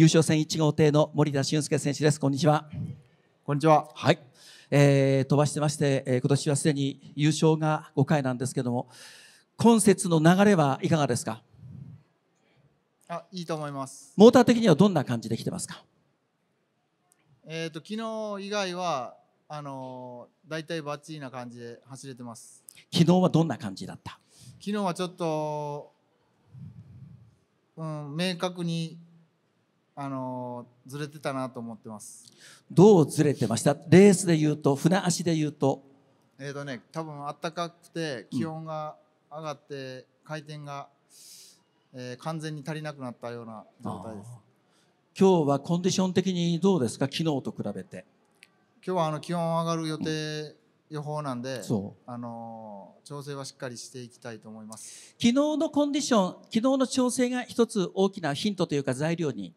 優勝戦1号艇の森田俊介選手です。こんにちは。こんにちは。はい。えー、飛ばしてまして、えー、今年はすでに優勝が5回なんですけども、今節の流れはいかがですかあ、いいと思います。モーター的にはどんな感じで来てますかえっ、ー、と、昨日以外は、あのー、大体バッチリな感じで走れてます。昨日はどんな感じだった昨日はちょっと、うん、明確にあのずれてたなと思ってますどうずれてましたレースでいうと船足でいうとえっ、ー、とね多分あったかくて気温が上がって、回転が、えー、完全に足りなくなったような状態です今日はコンディション的にどうですか昨日と比べて今日はあの気温上がる予定、予報なんで、あの調整はしっかりしていきたいと思います昨日のコンディション、昨日の調整が一つ大きなヒントというか材料に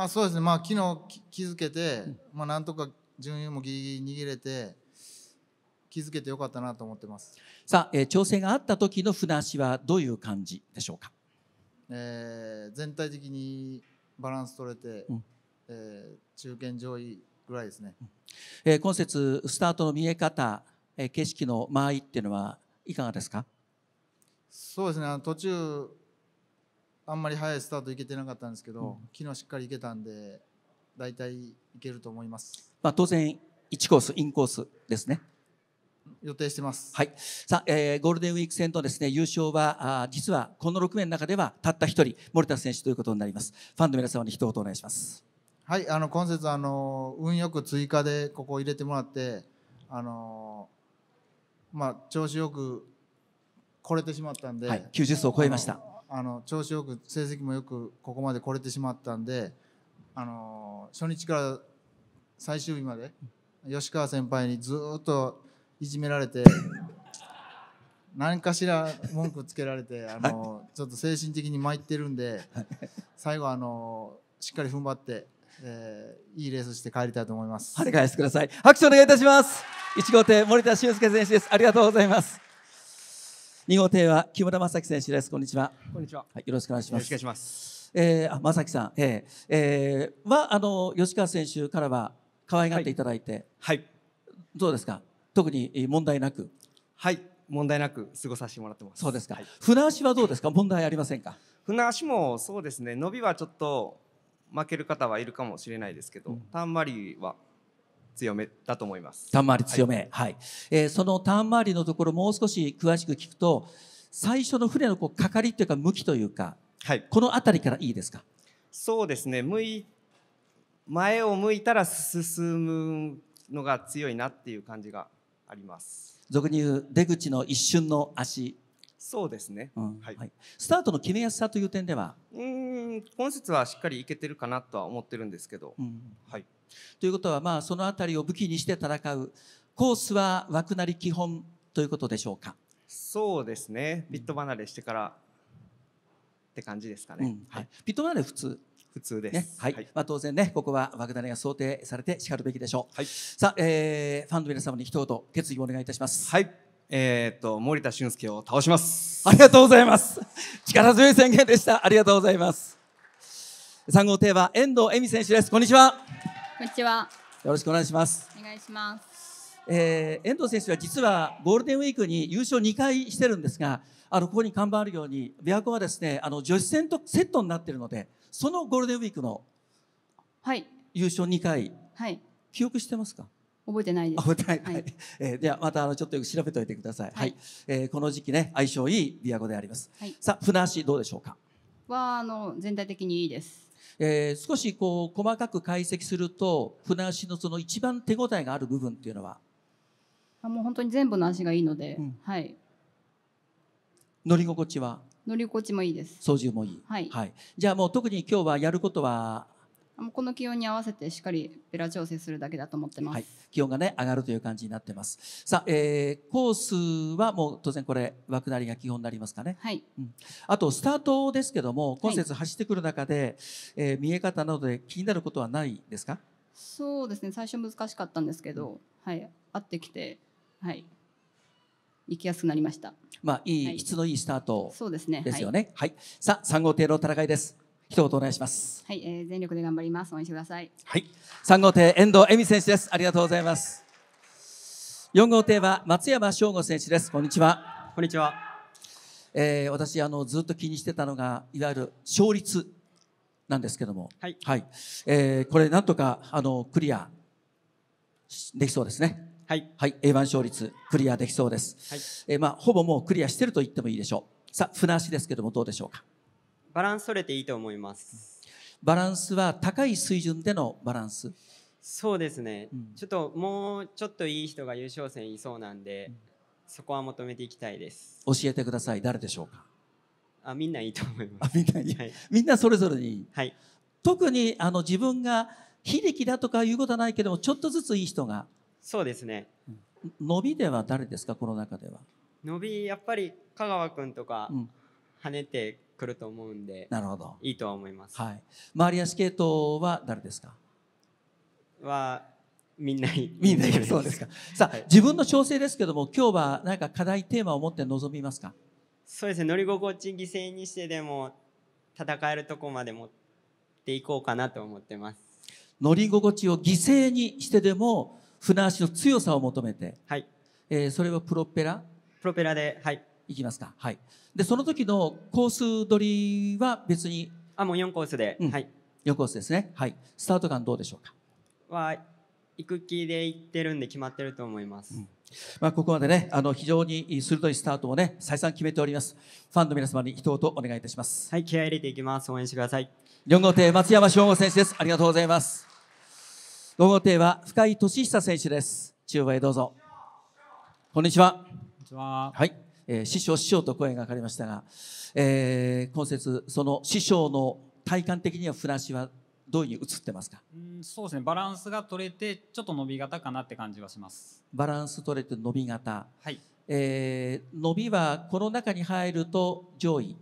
あそうですね、まあ昨日気づけて、うん、まあ、なんとか順位もギリギリ逃げれて、気づけてよかったなと思ってますさあ、えー、調整があった時の船足はどういう感じでしょうか、えー、全体的にバランス取れて、うん、えー、中堅上位ぐらいですね、えー、今節スタートの見え方、えー、景色の間合いっていうのはいかがですかそうですね途中あんまり早いスタートいけてなかったんですけど、うん、昨日しっかりいけたんで大体いけると思います、まあ、当然1コースインコースですね予定してます、はいさあえー、ゴールデンウィーク戦とですね優勝はあ実はこの6名の中ではたった1人森田選手ということになりますファンの皆様に一言お願いしますはいあの今節あの運よく追加でここを入れてもらってあのまあ調子よく来れてしまったんで、はい、90走を超えましたあの調子よく成績もよくここまで来れてしまったんであの初日から最終日まで吉川先輩にずっといじめられて何かしら文句つけられてあのちょっと精神的に参ってるんで最後あのしっかり踏ん張って。えー、いいレースして帰りたいと思います。跳ね返してください。拍手お願いいたします。1号艇森田俊介選手です。ありがとうございます。二号艇は木村正樹選手です。こんにちは。こんにちは。はい、よろしくお願いします。よろしくお願いします。えー、あ、正樹さん、えー、えー、はあの吉川選手からは可愛がっていただいて、はい。どうですか。特に問題なく。はい、問題なく過ごさせてもらってます。そうですか。はい、船足はどうですか。問題ありませんか。船足もそうですね。伸びはちょっと負ける方はいるかもしれないですけど、うん、ターンマは強めだと思います。たんまり強め、はい、はい、えー、そのたんまりのところもう少し詳しく聞くと、最初の船のこうかかりというか向きというか、はい、この辺りからいいですか。そうですね。向い前を向いたら進むのが強いなっていう感じがあります。俗に言う出口の一瞬の足。そうですね、うんはい、はい。スタートの決めやすさという点では。うん、本節はしっかりいけてるかなとは思ってるんですけど。うん、はい。ということは、まあ、その辺りを武器にして戦う。コースは枠なり基本ということでしょうか。そうですね。ビット離れしてから、って感じですかね。うん、はい。ビット離れ普通普通です、ねはい、はい、まあ、当然ねここは枠なりが想定されてしかるべきでしょう、はい、さあ、えー、ファンの皆様に一言決意をお願いいたしますはいえー、っと森田俊介を倒しますありがとうございます力強い宣言でしたありがとうございます3号艇は遠藤恵美選手ですこんにちはこんにちは。よろしくお願いします。お願いします。えー、遠藤選手は実はゴールデンウィークに優勝2回してるんですが、あのここに看板あるように、琵琶湖はですね、あの女子戦とセットになっているので、そのゴールデンウィークの優勝2回、はい、記憶してますか？覚えてないです。覚えてない。はい、えー、ではまたあのちょっとよく調べておいてください。はい、はい、えー、この時期ね相性いい琵琶湖であります。はい、さあ船足どうでしょうか。はあの全体的にいいです。えー、少しこう細かく解析すると船足のその一番手応えがある部分っていうのはあもう本当に全部の足がいいので、うん、はい乗り心地は乗り心地もいいです操縦もいい、はい、はい、じゃあもう特に今日はやることはもうこの気温に合わせてしっかりベラ調整するだけだと思ってます、はい、気温がね上がるという感じになってますさあ、えー、コースはもう当然これ枠なりが基本になりますかねはい、うん、あとスタートですけども今節走ってくる中で、はい、えー、見え方などで気になることはないですかそうですね最初難しかったんですけど、うん、はい合ってきてはい行きやすくなりましたまあいい、質のいいスタートですよね、はい、はい、さあ3号艇の戦いです一言お願いしますはい、えー、全力で頑張ります応援してくださいはい3号艇遠藤恵美選手ですありがとうございます4号艇は松山翔吾選手ですこんにちはこんにちは、えー、私あのずっと気にしてたのがいわゆる勝率なんですけどもはい、はい、えー、これなんとかあのクリアできそうですねはい、はい、A1 勝率クリアできそうです、はいえー、まあほぼもうクリアしてると言ってもいいでしょうさあ船足ですけどもどうでしょうかバランス取れていいと思います。バランスは高い水準でのバランス。そうですね、うん、ちょっともうちょっといい人が優勝戦いそうなんで、うん、そこは求めていきたいです教えてください誰でしょうかあみんないいと思いますみんないい、はい、みんなそれぞれに、はい、特にあの自分が悲劇だとかいうことはないけどもちょっとずついい人がそうですね、伸びでは誰ですかこの中では伸びやっぱり香川君とか跳ねてくると思うんでなるほどいいとは思いますはい周りやスケートは誰ですかはみんなにみんないそうですかさあ、はい、自分の調整ですけども今日は何か課題テーマを持って望みますかそうですね乗り心地犠牲にしてでも戦えるとこまで持っていこうかなと思ってます乗り心地を犠牲にしてでも船足の強さを求めて、はいえー、それはプロペラプロペラで、はい、行きますか。はい。で、その時のコース取りは別に。あ、もう4コースで。うん、はい。4コースですね。はい。スタート感どうでしょうか。は、行く気で行ってるんで決まってると思います。うんまあ、ここまでね、あの非常に鋭いスタートをね、再三決めております。ファンの皆様に一言お願いいたします。はい、気合い入れていきます。応援してください。4号艇、松山翔吾選手です。ありがとうございます。5号艇は深井俊久選手です。中央へどうぞ。こんにちは。こんにちは。はい。えー、師匠師匠と声がかかりましたが、えー、今節その師匠の体感的にはフランシはどういうふうに映ってますかうんそうですねバランスが取れてちょっと伸び型かなって感じはしますバランス取れて伸び型はい、えー、伸びはこの中に入ると上位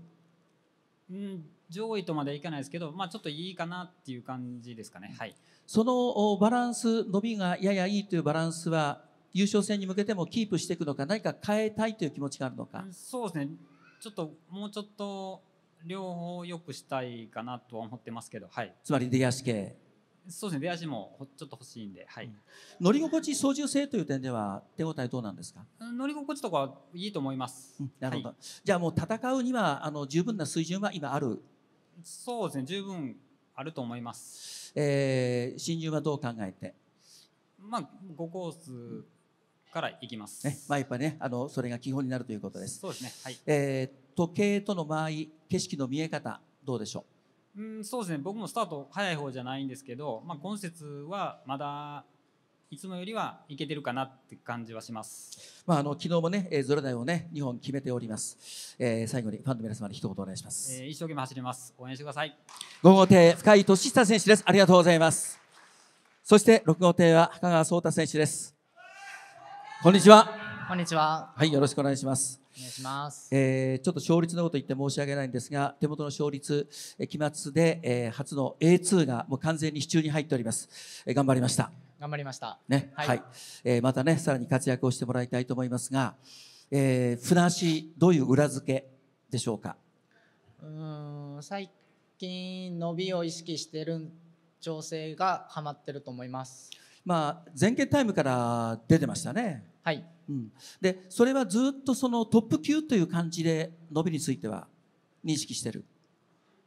うん上位とまではいかないですけど、まあ、ちょっといいかなっていう感じですかね、はい、そのバランス伸びがややいいというバランスは優勝戦に向けてもキープしていくのか何か変えたいという気持ちがあるのかそうですねちょっともうちょっと両方よくしたいかなとは思ってますけど、はい、つまり出足系そうですね出足もちょっと欲しいんで、はい、乗り心地操縦性という点では手応えどうなんですか乗り心地とかいいと思います、うん、なるほど、はい、じゃあもう戦うにはあの十分な水準は今あるそうですね十分あると思います、えー、新人はどう考えてまあ5コースからいきます。ね、まあやっぱりね、あのそれが基本になるということです。そうですね。はい。えー、時計との間合い、景色の見え方どうでしょう。うん、そうですね。僕もスタート早い方じゃないんですけど、まあ今節はまだいつもよりはいけてるかなって感じはします。まああの昨日もね、えー、ゾロ台をね日本決めております、えー。最後にファンの皆様に一言お願いします。えー、一生懸命走ります。応援してください。五号艇深井俊久選手です。ありがとうございます。そして六号艇は深川壮太選手です。こんにちは。こんにちは。はい、よろしくお願いします。お願いします。えー、ちょっと勝率のこと言って申し訳ないんですが、手元の勝率、え期末で、えー、初の A2 がもう完全に支柱に入っております。えー、頑張りました。頑張りました。ね、はい、はい、えー、またね、さらに活躍をしてもらいたいと思いますが、えー、船足どういう裏付けでしょうか。うん、最近伸びを意識してる調整がはまってると思います。まあ前傾タイムから出てましたね。はい、うん、でそれはずっとそのトップ級という感じで伸びについては認識してる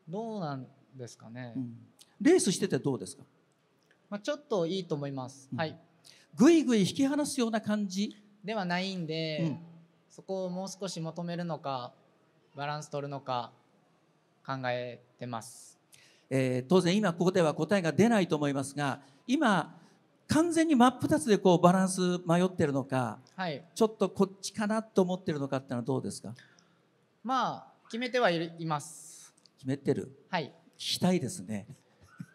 どうなんですかね、うん、レースしててどうですか、まあ、ちょっといいと思います、うん、はいぐいぐい引き離すような感じではないんで、うん、そこをもう少し求めるのかバランス取るのか考えてます、えー、当然今ここでは答えが出ないと思いますが今完全に真っ二つでこうバランス迷ってるのか、はい、ちょっとこっちかなと思ってるのかってのはどうですかまあ決めてはいます決めてるはい聞きたいですね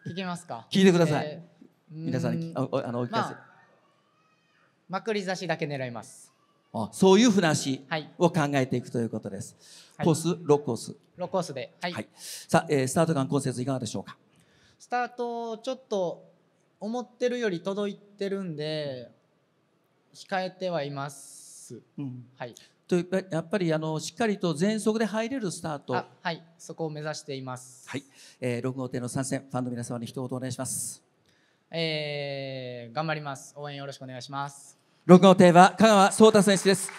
聞きますか 聞いてください、えー、皆さんにああのお聞かせ、まあ、まくり差しだけ狙いますあそういうふなしを考えていくということです、はい、コース6コース6コースで、はい、はい、さあ、えー、スタートガンコンセいかがでしょうかスタートちょっと思ってるより届いてるんで控えてはいます。うん、はい。とやっぱりあのしっかりと全速で入れるスタート。はい。そこを目指しています。はい。えー、6号艇の参戦ファンの皆様に一言お願いします。えー、頑張ります。応援よろしくお願いします。6号艇は香川壮太選手です。